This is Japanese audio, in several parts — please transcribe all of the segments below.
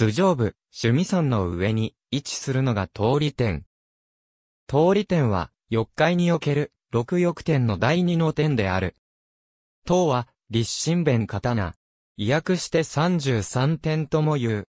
頭上部、趣味村の上に位置するのが通り店。通り店は、四階における、六翼店の第二の店である。等は、立身弁刀。意訳して33点とも言う。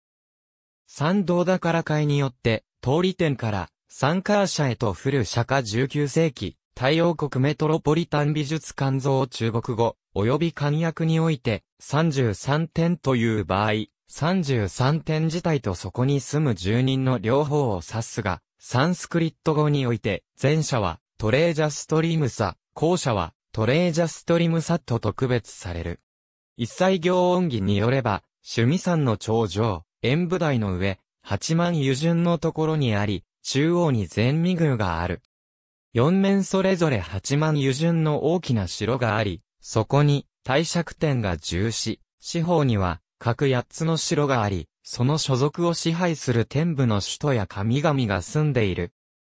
三道だから会によって、通り店から、参加者へと降る釈迦19世紀、太陽国メトロポリタン美術館像中国語、及び漢訳において、33点という場合、33点自体とそこに住む住人の両方を指すが、サンスクリット語において、前者はトレージャストリムサ、後者はトレージャストリムサと特別される。一切行音義によれば、趣味山の頂上、演武台の上、八万湯順のところにあり、中央に全未宮がある。四面それぞれ八万湯順の大きな城があり、そこに、大尺天が重視、四方には、各八つの城があり、その所属を支配する天部の首都や神々が住んでいる。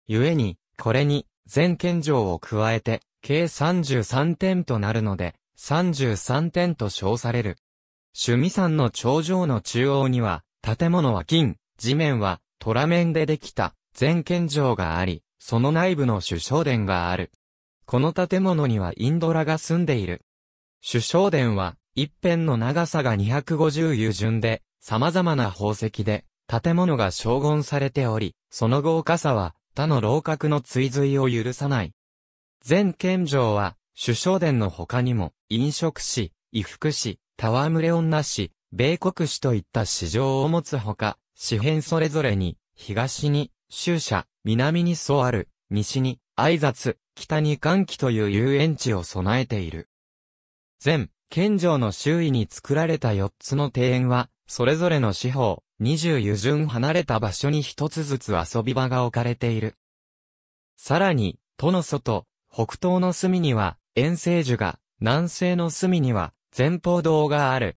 故に、これに、全県城を加えて、計33点となるので、33点と称される。趣味山の頂上の中央には、建物は金、地面は、虎面でできた、全県城があり、その内部の首相殿がある。この建物にはインドラが住んでいる。首相殿は、一辺の長さが250由順で、様々な宝石で、建物が荘厳されており、その豪華さは、他の楼閣の追随を許さない。全県城は、首相殿の他にも、飲食市、衣服市、戯れ女市、米国市といった市場を持つほか、四辺それぞれに、東に、州舎、南にそうある、西に、挨拶、北に歓喜という遊園地を備えている。全、県城の周囲に作られた4つの庭園は、それぞれの四方、二十余順離れた場所に一つずつ遊び場が置かれている。さらに、都の外、北東の隅には、遠征樹が、南西の隅には、前方堂がある。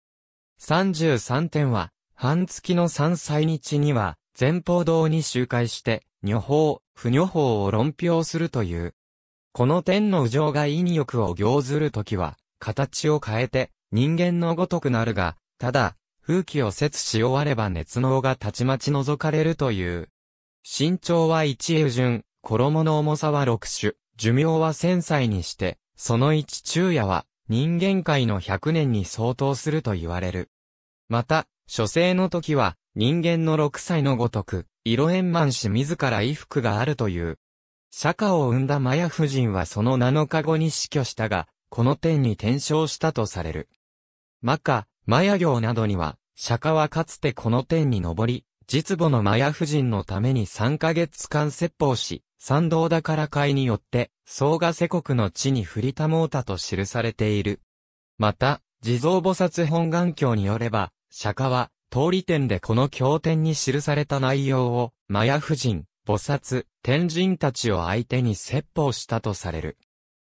三十三点は、半月の三歳日には、前方堂に周回して、女法、不女法を論評するという。この天の上が陰欲を行ずるときは、形を変えて、人間のごとくなるが、ただ、風紀を節し終われば熱能がたちまち除かれるという。身長は一英順、衣の重さは六種、寿命は千歳にして、その一昼夜は、人間界の百年に相当すると言われる。また、諸生の時は、人間の六歳のごとく、色円満し自ら衣服があるという。釈迦を生んだマヤ夫人はその七日後に死去したが、この点に転生したとされる。マカ、マヤ行などには、釈迦はかつてこの点に登り、実母のマヤ夫人のために3ヶ月間説法し、参道だから会によって、総賀世国の地に降りたもうたと記されている。また、地蔵菩薩本願経によれば、釈迦は、通り点でこの経典に記された内容を、マヤ夫人、菩薩、天人たちを相手に説法したとされる。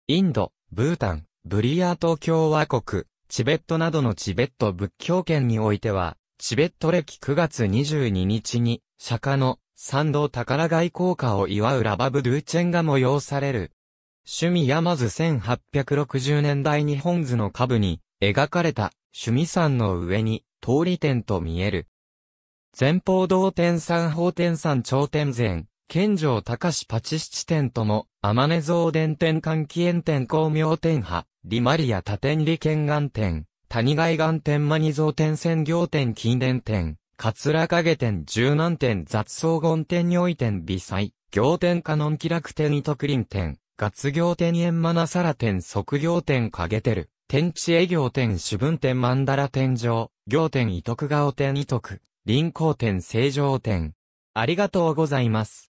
インド、ブータン、ブリヤート共和国、チベットなどのチベット仏教圏においては、チベット歴9月22日に、釈迦の参道宝外交果を祝うラバブドゥーチェンが催される。趣味やまず1860年代日本図の下部に描かれた趣味山の上に通り点と見える。前方道天山方天山頂点前、県城高市パチ七店とも、天根蔵伝店関気園店光明店派、リマリア多店利県岸店、谷外岸店マニ蔵店専業店金殿店、桂影店柔軟店雑草ン店尿意店微細、行店カノン気楽店糸クリン店、月行店円マナサラ店即行店影てる、天地営業店主文店曼荼羅店上、行店伊徳顔店伊徳、林行店成城店。ありがとうございます。